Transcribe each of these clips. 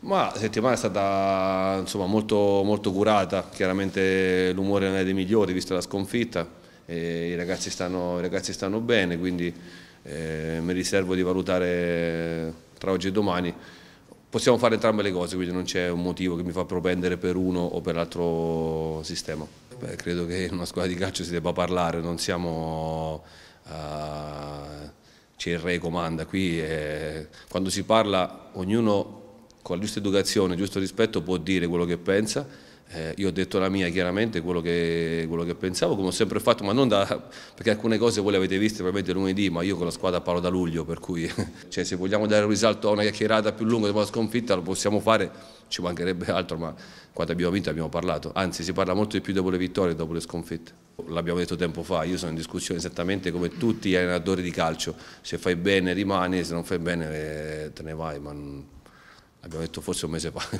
Ma la settimana è stata insomma, molto, molto curata, chiaramente l'umore non è dei migliori vista la sconfitta, i ragazzi, stanno, i, ragazzi stanno, bene, quindi eh, mi riservo di valutare tra oggi e domani. Possiamo fare entrambe le cose, quindi non c'è un motivo che mi fa propendere per uno o per l'altro sistema. Beh, credo che in una squadra di calcio si debba parlare, non siamo... Uh, c'è il re comanda, qui è, eh, quando si parla ognuno con la giusta educazione, il giusto rispetto può dire quello che pensa, eh, io ho detto la mia chiaramente, quello che, quello che, pensavo, come ho sempre fatto, ma non da, perché alcune cose voi le avete viste probabilmente lunedì, ma io con la squadra parlo da luglio, per cui cioè, se vogliamo dare un risalto a una chiacchierata più lunga dopo la sconfitta lo possiamo fare, ci mancherebbe altro, ma quando abbiamo vinto abbiamo parlato, anzi si parla molto di più dopo le vittorie e dopo le sconfitte. L'abbiamo detto tempo fa, io sono in discussione esattamente come tutti gli allenatori di calcio, se fai bene rimani, se non fai bene eh, te ne vai. Ma non abbiamo detto forse un mese fa,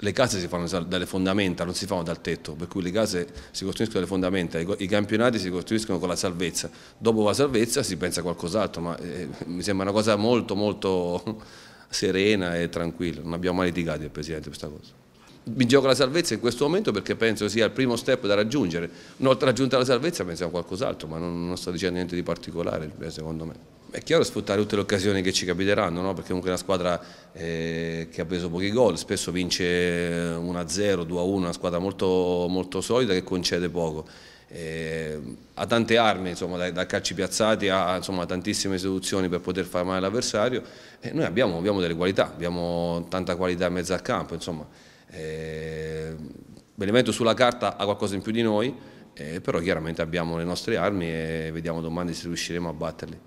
le case si fanno dalle fondamenta, non si fanno dal tetto, per cui le case si costruiscono dalle fondamenta, i campionati si costruiscono con la salvezza, dopo la salvezza si pensa a qualcos'altro, ma eh, mi sembra una cosa molto molto serena e tranquilla, non abbiamo mai litigato il Presidente questa cosa. Mi gioco la salvezza in questo momento perché penso sia il primo step da raggiungere, una volta raggiunta la salvezza pensiamo a qualcos'altro, ma non, non sto dicendo niente di particolare secondo me è chiaro sfruttare tutte le occasioni che ci capiteranno, no? perché comunque è una squadra eh, che ha preso pochi gol, spesso vince 1-0, eh, 2-1, una squadra molto, molto, solida che concede poco. Eh, ha tante armi, insomma, da, da calci piazzati a insomma, tantissime soluzioni per poter fare male all'avversario. Eh, noi abbiamo, abbiamo, delle qualità, abbiamo tanta qualità in mezzo al campo, insomma. l'elemento eh, sulla carta ha qualcosa in più di noi, eh, però chiaramente abbiamo le nostre armi e vediamo domani se riusciremo a batterle.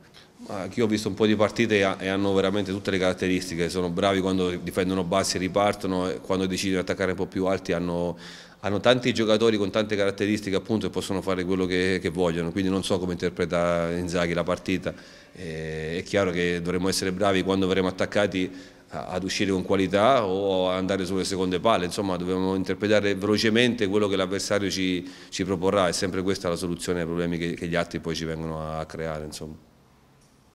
Io ho visto un po' di partite e hanno veramente tutte le caratteristiche, sono bravi quando difendono bassi e ripartono, quando decidono di attaccare un po' più alti hanno, hanno, tanti giocatori con tante caratteristiche appunto e possono fare quello che, che vogliono, quindi non so come interpreta Inzaghi la partita, e, è chiaro che dovremmo essere bravi quando verremo attaccati ad uscire con qualità o andare sulle seconde palle, insomma dobbiamo interpretare velocemente quello che l'avversario ci, ci, proporrà, è sempre questa la soluzione ai problemi che, che gli altri poi ci vengono a creare. Insomma.